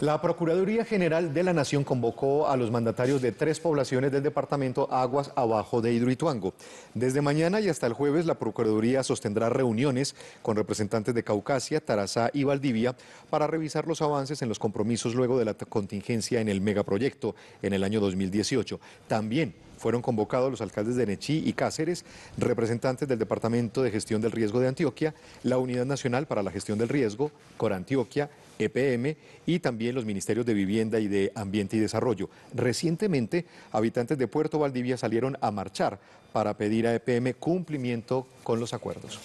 La Procuraduría General de la Nación convocó a los mandatarios de tres poblaciones del departamento Aguas Abajo de Hidroituango. Desde mañana y hasta el jueves, la Procuraduría sostendrá reuniones con representantes de Caucasia, Tarazá y Valdivia para revisar los avances en los compromisos luego de la contingencia en el megaproyecto en el año 2018. También fueron convocados los alcaldes de Nechí y Cáceres, representantes del Departamento de Gestión del Riesgo de Antioquia, la Unidad Nacional para la Gestión del Riesgo, Corantioquia, Antioquia EPM y también los ministerios de Vivienda y de Ambiente y Desarrollo. Recientemente, habitantes de Puerto Valdivia salieron a marchar para pedir a EPM cumplimiento con los acuerdos.